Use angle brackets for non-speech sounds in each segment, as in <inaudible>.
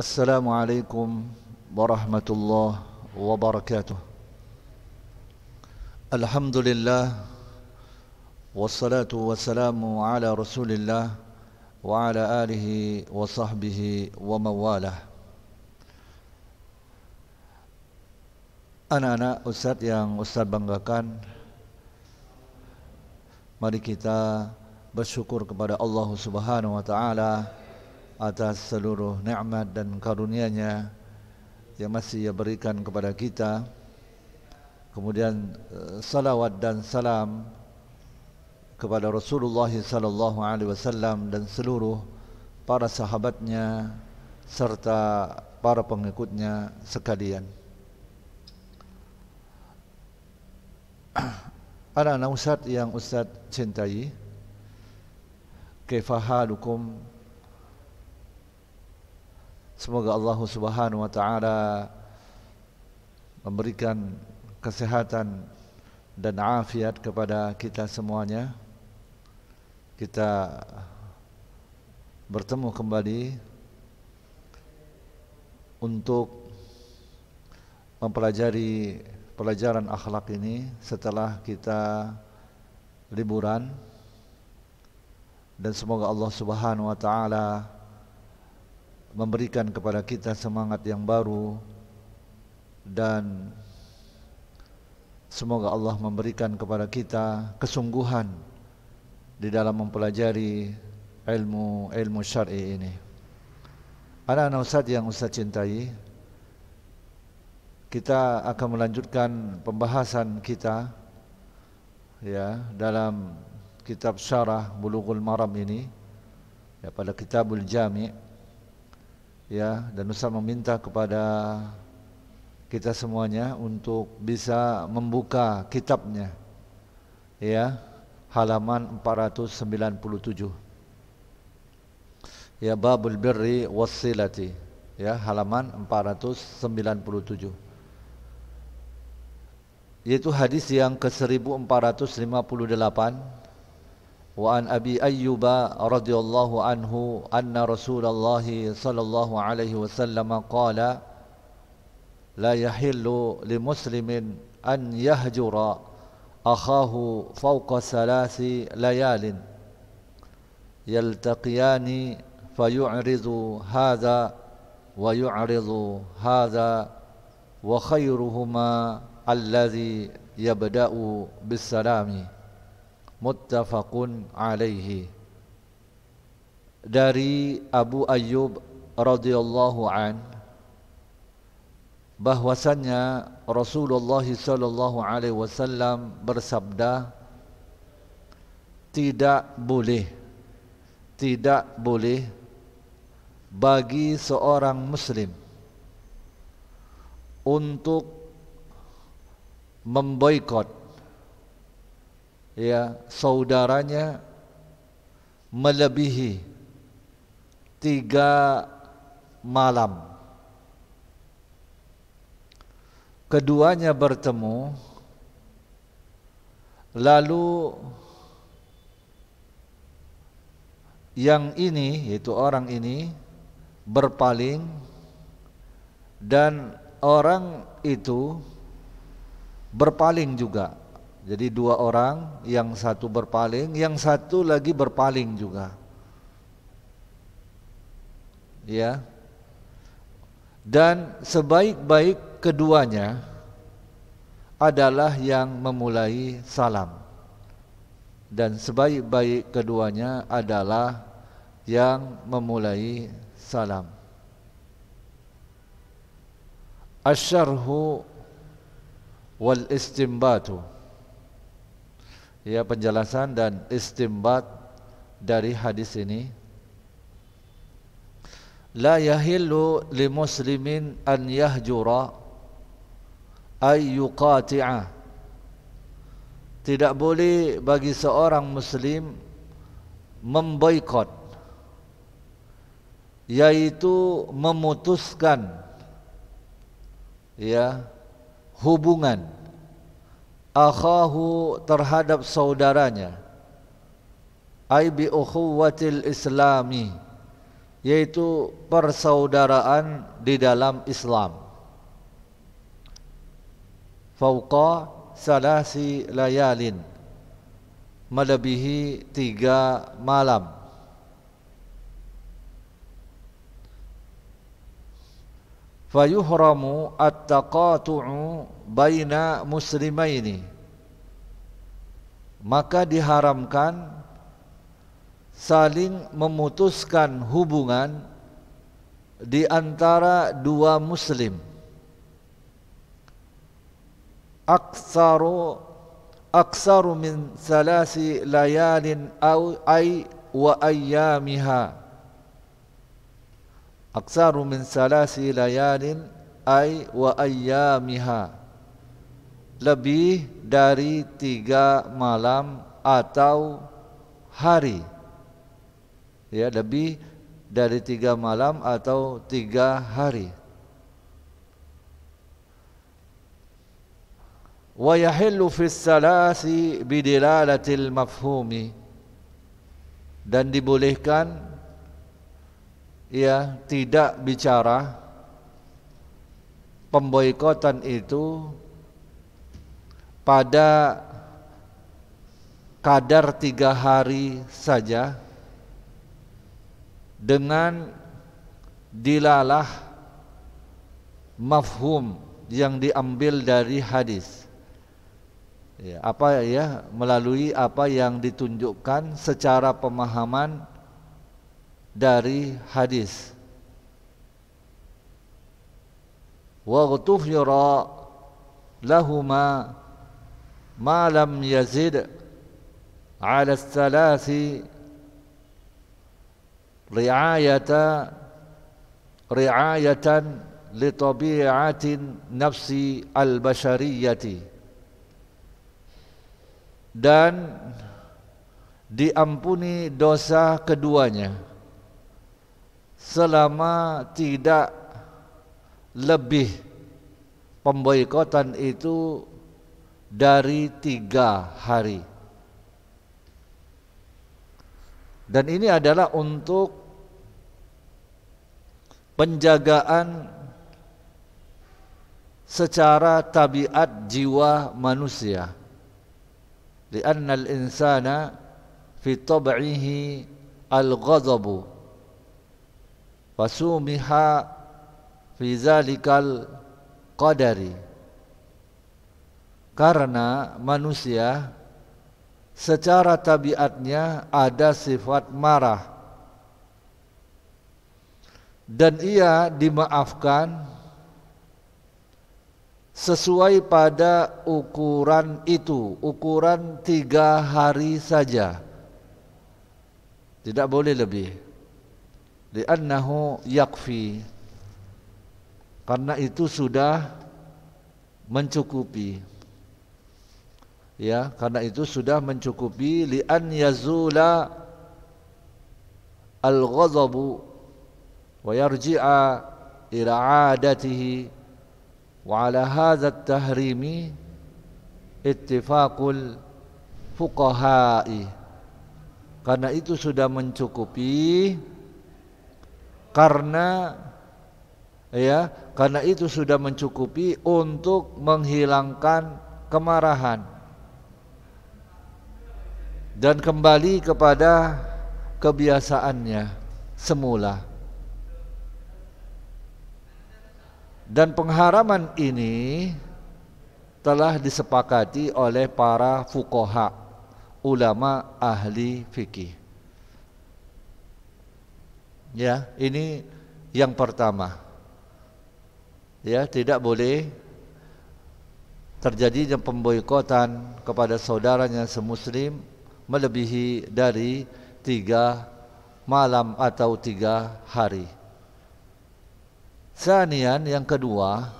السلام عليكم ورحمة الله وبركاته الحمد لله والصلاة والسلام على رسول الله وعلى آله وصحبه ومواله Anak-anak Ustaz yang Ustaz banggakan Mari kita bersyukur kepada Allah Subhanahu Wa Taala atas seluruh nikmat dan karunia-Nya yang masih Ia berikan kepada kita. Kemudian eh, salawat dan salam kepada Rasulullah sallallahu alaihi wasallam dan seluruh para sahabatnya serta para pengikutnya sekalian. <clears throat> Anak-anak yang Ustaz cintai Kefahalukum Semoga Allah Subhanahu wa taala memberikan kesehatan dan afiat kepada kita semuanya. Kita bertemu kembali untuk mempelajari pelajaran akhlak ini setelah kita liburan dan semoga Allah Subhanahu wa taala memberikan kepada kita semangat yang baru dan semoga Allah memberikan kepada kita kesungguhan di dalam mempelajari ilmu ilmu syar'i ini. Anak-anak Ustaz yang Ustaz cintai, kita akan melanjutkan pembahasan kita ya dalam kitab syarah Bulughul Maram ini ya pada Kitabul Jami' ya dan Ustaz meminta kepada kita semuanya untuk bisa membuka kitabnya ya halaman 497 ya babul birri Wasilati, ya halaman 497 yaitu hadis yang ke 1458 وعن أبي أيوب رضي الله عنه أن رسول الله صلى الله عليه وسلم قال لا يحل لمسلم أن يهجر أخاه فوق ثلاث ليال يلتقيان فيعرض هذا ويعرض هذا وخيرهما الذي يبدأ بالسلام muttafaqun alaihi dari Abu Ayyub radhiyallahu an bahwasannya Rasulullah sallallahu alaihi wasallam bersabda tidak boleh tidak boleh bagi seorang muslim untuk memboikot ya saudaranya melebihi tiga malam keduanya bertemu lalu yang ini yaitu orang ini berpaling dan orang itu berpaling juga jadi dua orang, yang satu berpaling, yang satu lagi berpaling juga. Ya. Dan sebaik-baik keduanya adalah yang memulai salam. Dan sebaik-baik keduanya adalah yang memulai salam. Asyarhu wal istimbatu ya penjelasan dan istimbat dari hadis ini la yahillu li muslimin an yahjura ay yuqati'a tidak boleh bagi seorang muslim memboikot yaitu memutuskan ya hubungan akhahu terhadap saudaranya ay bi ukhuwatil islami yaitu persaudaraan di dalam Islam fauqa salasi layalin melebihi tiga malam fayuhramu at-taqatu'u baina muslimaini maka diharamkan saling memutuskan hubungan di antara dua muslim aksaru aksaru min salasi layalin au ay wa ayyamiha Aksaru min salasi layalin ay wa ayyamiha lebih dari tiga malam atau hari ya lebih dari tiga malam atau tiga hari wa yahillu fi salasi bidilalatil mafhumi dan dibolehkan ya tidak bicara pemboikotan itu pada kadar tiga hari saja dengan dilalah mafhum yang diambil dari hadis ya, apa ya melalui apa yang ditunjukkan secara pemahaman dari hadis waghtuhira lahuma ma lam yazid ala salasi ri'ayata ri'ayatan li tabi'atin nafsi al-bashariyati dan diampuni dosa keduanya selama tidak lebih pemboikotan itu dari tiga hari. Dan ini adalah untuk penjagaan secara tabiat jiwa manusia. Lianna al-insana fi tab'ihi al-ghadabu fasumiha fi zalikal qadari karena manusia secara tabiatnya ada sifat marah dan ia dimaafkan sesuai pada ukuran itu ukuran tiga hari saja tidak boleh lebih li'annahu yakfi karena itu sudah mencukupi ya karena itu sudah mencukupi li an yazula al ghadabu wa yarji'a ila adatihi wa ala hadha at tahrimi ittifaqul fuqaha'i karena itu sudah mencukupi karena ya karena itu sudah mencukupi untuk menghilangkan kemarahan dan kembali kepada kebiasaannya semula dan pengharaman ini telah disepakati oleh para fukoha ulama ahli fikih Ya, ini yang pertama. Ya, tidak boleh terjadinya pemboikotan kepada saudaranya semuslim melebihi dari tiga malam atau tiga hari. Sanian yang kedua,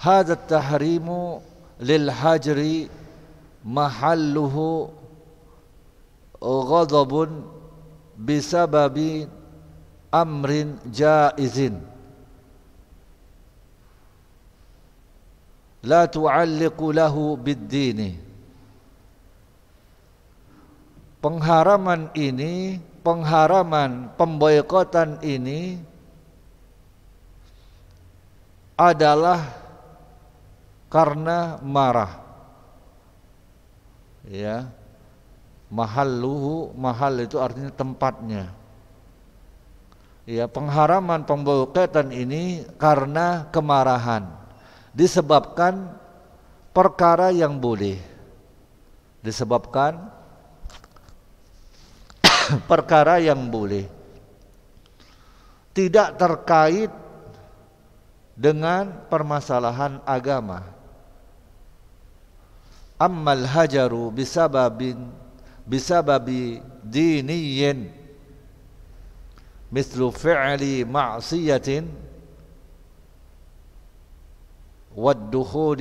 Hadat tahrimu lil hajri mahalluhu ghadabun bisababi amrin jaizin la tu'alliqu lahu bid-dini pengharaman ini pengharaman pemboikotan ini adalah karena marah ya yeah. Mahal luhu mahal itu artinya tempatnya ya pengharaman pembuketan ini karena kemarahan disebabkan perkara yang boleh disebabkan <coughs> perkara yang boleh tidak terkait dengan permasalahan agama ammal hajaru bisababin بسبب ديني مثل فعل معصية والدخول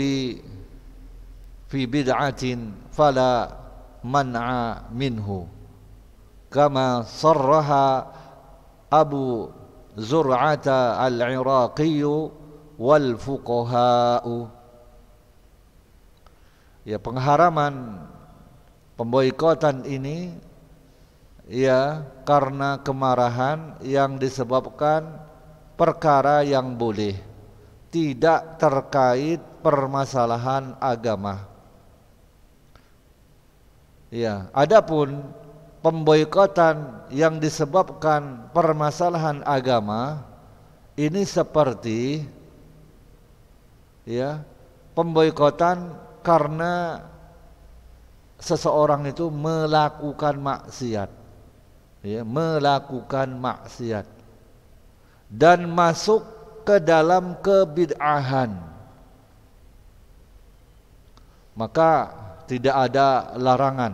في بدعة فلا منع منه كما صرح أبو زرعة العراقي والفقهاء يا pengharaman Pemboikotan ini ya karena kemarahan yang disebabkan perkara yang boleh tidak terkait permasalahan agama. Ya, adapun pemboikotan yang disebabkan permasalahan agama ini seperti ya, pemboikotan karena seseorang itu melakukan maksiat ya, melakukan maksiat dan masuk ke dalam kebid'ahan maka tidak ada larangan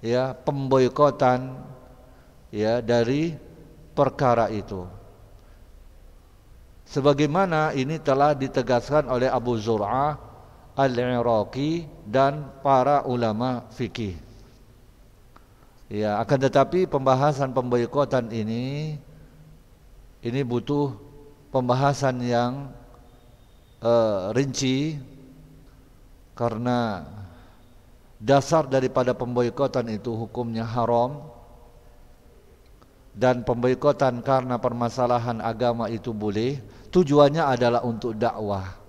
ya pemboikotan ya dari perkara itu sebagaimana ini telah ditegaskan oleh Abu Zur'ah al-Iraqi dan para ulama fikih. Ya, akan tetapi pembahasan pemboikotan ini ini butuh pembahasan yang uh, rinci karena dasar daripada pemboikotan itu hukumnya haram dan pemboikotan karena permasalahan agama itu boleh tujuannya adalah untuk dakwah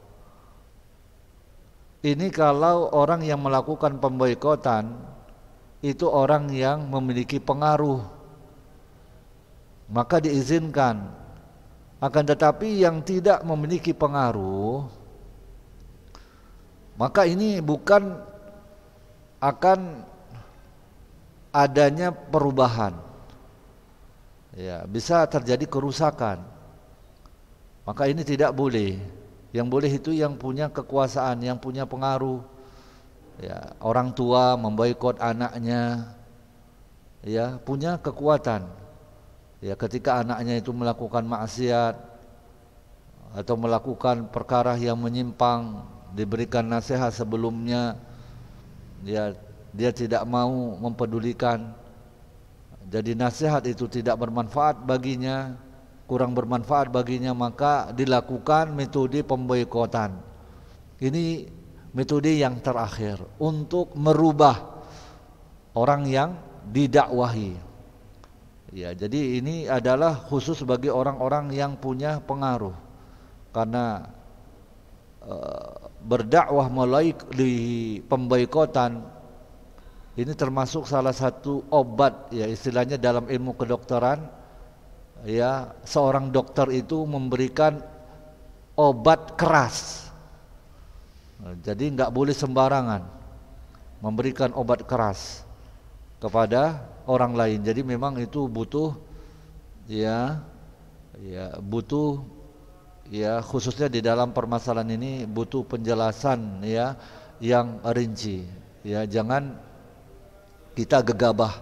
ini kalau orang yang melakukan pemboikotan itu orang yang memiliki pengaruh. Maka diizinkan. Akan tetapi yang tidak memiliki pengaruh maka ini bukan akan adanya perubahan. Ya, bisa terjadi kerusakan. Maka ini tidak boleh. Yang boleh itu yang punya kekuasaan, yang punya pengaruh. Ya, orang tua memboikot anaknya. Ya, punya kekuatan. Ya, ketika anaknya itu melakukan maksiat atau melakukan perkara yang menyimpang, diberikan nasihat sebelumnya. Ya, dia tidak mau mempedulikan. Jadi nasihat itu tidak bermanfaat baginya kurang bermanfaat baginya maka dilakukan metode pemboikotan. Ini metode yang terakhir untuk merubah orang yang didakwahi. Ya, jadi ini adalah khusus bagi orang-orang yang punya pengaruh. Karena e, berdakwah melalui di pemboikotan ini termasuk salah satu obat ya istilahnya dalam ilmu kedokteran ya seorang dokter itu memberikan obat keras. Jadi nggak boleh sembarangan memberikan obat keras kepada orang lain. Jadi memang itu butuh ya ya butuh ya khususnya di dalam permasalahan ini butuh penjelasan ya yang rinci. Ya jangan kita gegabah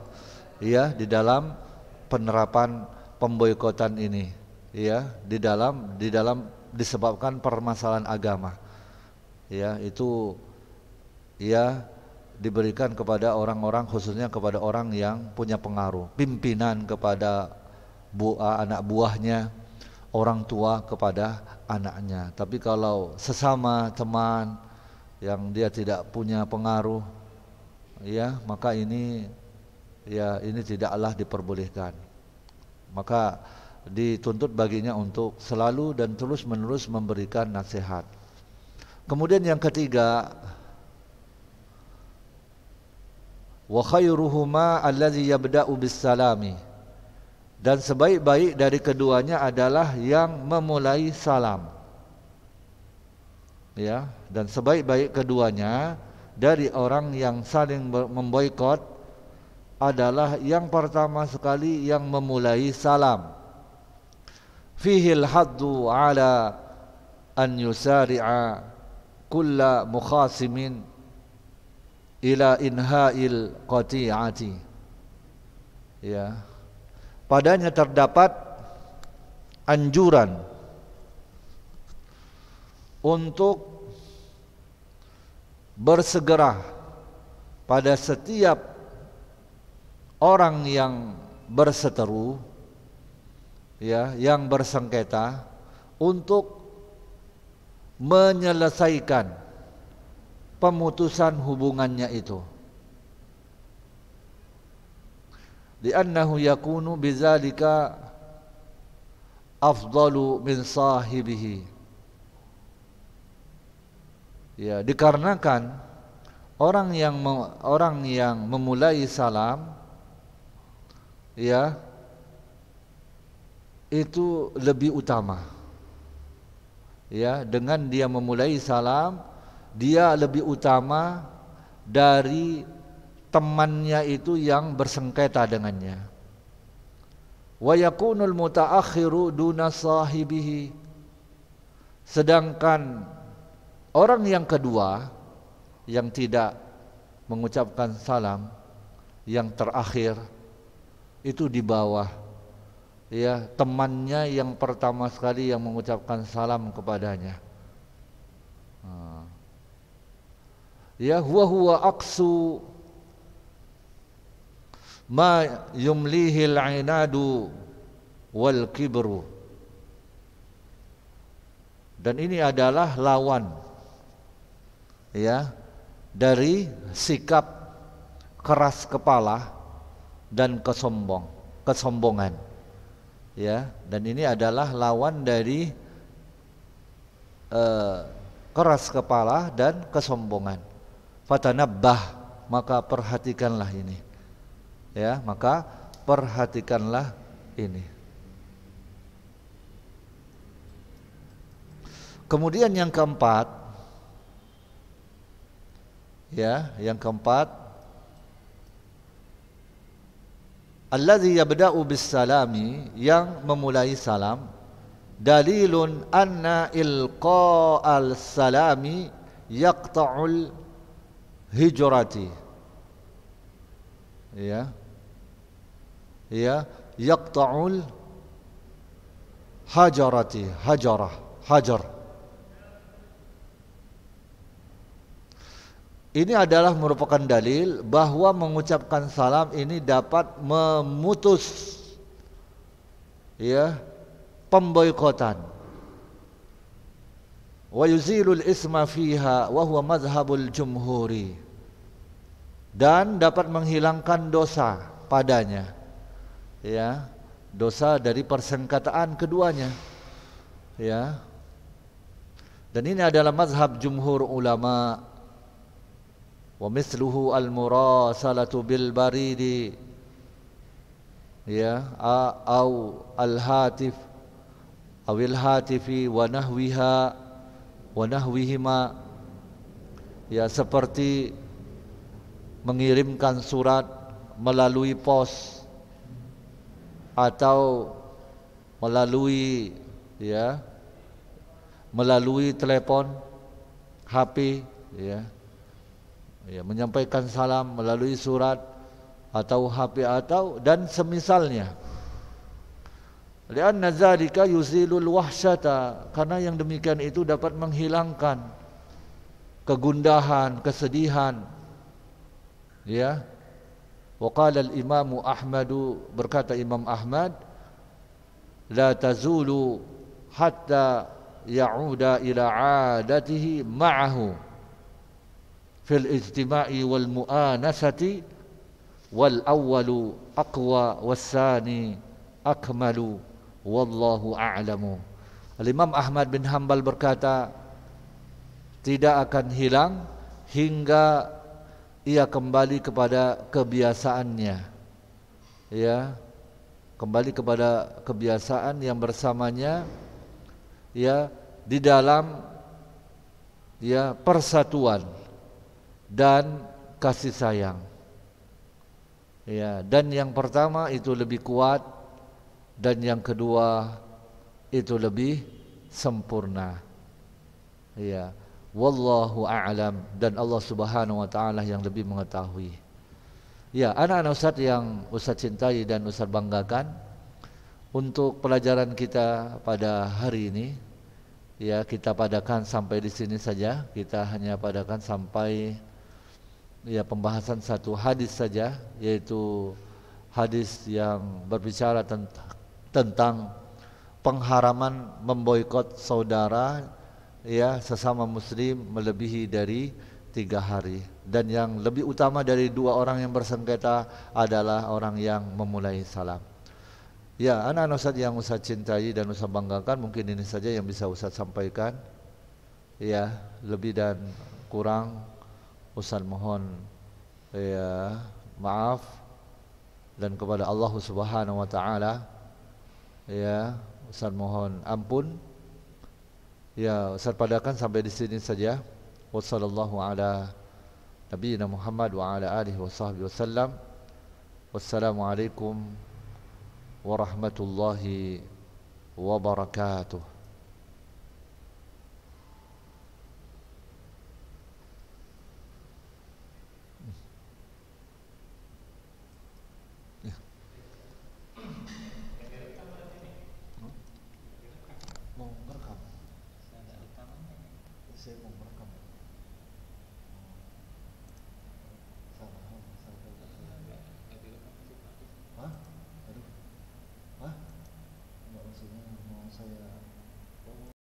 ya di dalam penerapan pemboikotan ini ya di dalam di dalam disebabkan permasalahan agama ya itu ya diberikan kepada orang-orang khususnya kepada orang yang punya pengaruh pimpinan kepada buah anak buahnya orang tua kepada anaknya tapi kalau sesama teman yang dia tidak punya pengaruh ya maka ini ya ini tidaklah diperbolehkan maka dituntut baginya untuk selalu dan terus-menerus memberikan nasihat. Kemudian yang ketiga, wa khairuhuma allazi yabda'u Dan sebaik-baik dari keduanya adalah yang memulai salam. Ya, dan sebaik-baik keduanya dari orang yang saling memboikot adalah yang pertama sekali yang memulai salam. Fihil haddu ala an yusari'a kulla mukhasimin ila inhail qati'ati. Ya. Padanya terdapat anjuran untuk bersegera pada setiap orang yang berseteru ya, yang bersengketa untuk menyelesaikan pemutusan hubungannya itu. Liannahu yakunu bizalika afdalu min sahibihi. Ya, dikarenakan orang yang orang yang memulai salam ya itu lebih utama ya dengan dia memulai salam dia lebih utama dari temannya itu yang bersengketa dengannya wa yakunul mutaakhiru duna sahibihi sedangkan orang yang kedua yang tidak mengucapkan salam yang terakhir itu di bawah ya temannya yang pertama sekali yang mengucapkan salam kepadanya ah. ya huwa huwa aksu ma al inadu wal kibru dan ini adalah lawan ya dari sikap keras kepala dan kesombong, kesombongan. Ya, dan ini adalah lawan dari uh, keras kepala dan kesombongan. Fatanabbah, maka perhatikanlah ini. Ya, maka perhatikanlah ini. Kemudian yang keempat, ya, yang keempat Allazi yabda'u bis salami yang memulai salam dalilun anna ilqa'al salami yaqta'ul hijrati ya ya yaqta'ul hajarati hajarah hajar hajar. Ini adalah merupakan dalil bahwa mengucapkan salam ini dapat memutus ya pemboikotan. Wa yuzilul isma fiha wa huwa mazhabul jumhuri. Dan dapat menghilangkan dosa padanya. Ya, dosa dari persengketaan keduanya. Ya. Dan ini adalah mazhab jumhur ulama' ومثله المراسلة بالبريد ya أو الهاتف أو الهاتف ونحوها ma ya seperti mengirimkan surat melalui pos atau melalui ya melalui telepon HP ya ya, menyampaikan salam melalui surat atau HP atau dan semisalnya. Lianna zalika yuzilul wahsyata karena yang demikian itu dapat menghilangkan kegundahan, kesedihan. Ya. Wa al-Imam Ahmad berkata Imam Ahmad la tazulu hatta ya'uda ila 'adatihi ma'ahu fil ijtima'i wal mu'anasati wal awwalu aqwa wasani akmalu wallahu a'lamu Al Imam Ahmad bin Hambal berkata tidak akan hilang hingga ia kembali kepada kebiasaannya ya kembali kepada kebiasaan yang bersamanya ya di dalam ya persatuan dan kasih sayang. Ya, dan yang pertama itu lebih kuat dan yang kedua itu lebih sempurna. Ya. Wallahu a'lam dan Allah Subhanahu wa taala yang lebih mengetahui. Ya, anak-anak Ustaz yang Ustaz cintai dan Ustaz banggakan untuk pelajaran kita pada hari ini ya kita padakan sampai di sini saja. Kita hanya padakan sampai ya pembahasan satu hadis saja yaitu hadis yang berbicara tentang tentang pengharaman memboikot saudara ya sesama muslim melebihi dari tiga hari dan yang lebih utama dari dua orang yang bersengketa adalah orang yang memulai salam ya anak-anak Ustaz yang usah cintai dan usah banggakan mungkin ini saja yang bisa Ustaz sampaikan ya lebih dan kurang Ustaz mohon ya maaf dan kepada Allah Subhanahu wa taala ya Ustaz mohon ampun ya Ustaz padakan sampai di sini saja wassallallahu ala nabiyina Muhammad wa ala alihi wasahbihi wasallam wassalamualaikum warahmatullahi wabarakatuh